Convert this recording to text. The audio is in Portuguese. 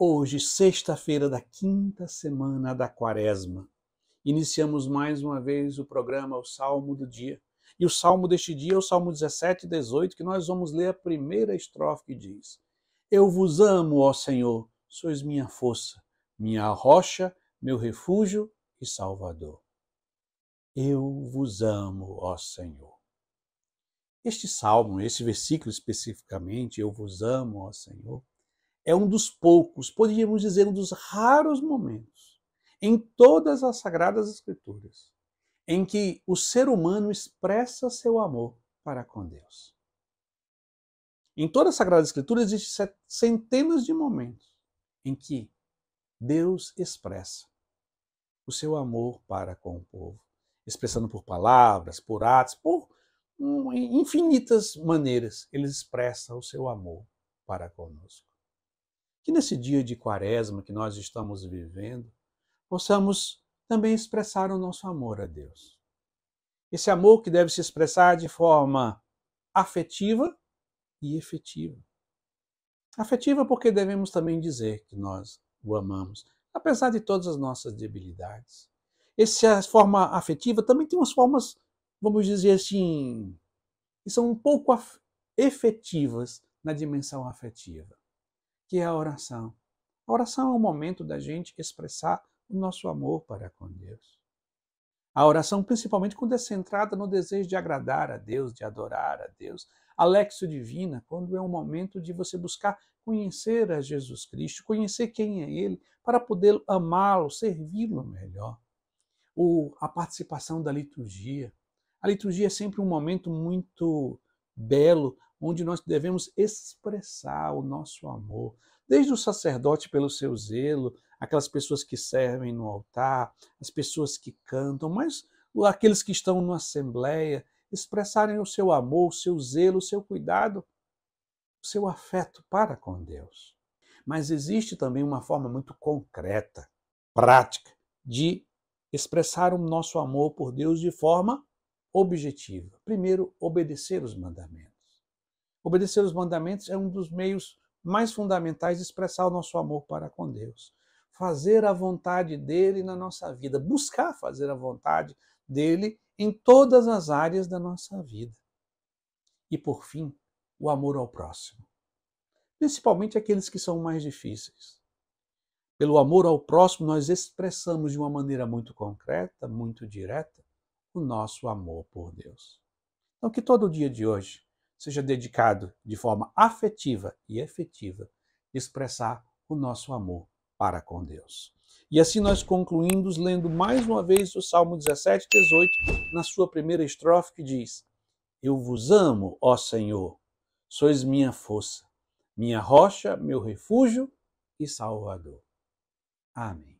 Hoje, sexta-feira da quinta semana da quaresma, iniciamos mais uma vez o programa O Salmo do Dia. E o salmo deste dia é o Salmo 17 e 18, que nós vamos ler a primeira estrofe que diz: Eu vos amo, ó Senhor, sois minha força, minha rocha, meu refúgio e salvador. Eu vos amo, ó Senhor. Este salmo, esse versículo especificamente, Eu vos amo, ó Senhor, é um dos poucos, poderíamos dizer, um dos raros momentos em todas as Sagradas Escrituras em que o ser humano expressa seu amor para com Deus. Em toda a Sagrada Escritura existem centenas de momentos em que Deus expressa o seu amor para com o povo, expressando por palavras, por atos, por infinitas maneiras, ele expressa o seu amor para conosco que nesse dia de quaresma que nós estamos vivendo, possamos também expressar o nosso amor a Deus. Esse amor que deve se expressar de forma afetiva e efetiva. Afetiva porque devemos também dizer que nós o amamos, apesar de todas as nossas debilidades. Essa forma afetiva também tem umas formas, vamos dizer assim, que são um pouco efetivas na dimensão afetiva que é a oração. A oração é um momento da gente expressar o nosso amor para com Deus. A oração, principalmente quando é centrada no desejo de agradar a Deus, de adorar a Deus. a Alexio Divina, quando é um momento de você buscar conhecer a Jesus Cristo, conhecer quem é Ele, para poder amá-lo, servi-lo melhor. Ou a participação da liturgia. A liturgia é sempre um momento muito belo onde nós devemos expressar o nosso amor, desde o sacerdote pelo seu zelo, aquelas pessoas que servem no altar, as pessoas que cantam, mas aqueles que estão na assembleia, expressarem o seu amor, o seu zelo, o seu cuidado, o seu afeto para com Deus. Mas existe também uma forma muito concreta, prática, de expressar o nosso amor por Deus de forma objetiva. Primeiro, obedecer os mandamentos. Obedecer os mandamentos é um dos meios mais fundamentais de expressar o nosso amor para com Deus. Fazer a vontade dele na nossa vida, buscar fazer a vontade dele em todas as áreas da nossa vida. E por fim, o amor ao próximo, principalmente aqueles que são mais difíceis. Pelo amor ao próximo, nós expressamos de uma maneira muito concreta, muito direta, o nosso amor por Deus. Então, que todo o dia de hoje seja dedicado de forma afetiva e efetiva expressar o nosso amor para com Deus. E assim nós concluímos lendo mais uma vez o Salmo 17, 18, na sua primeira estrofe que diz: Eu vos amo, ó Senhor, sois minha força, minha rocha, meu refúgio e salvador. Amém.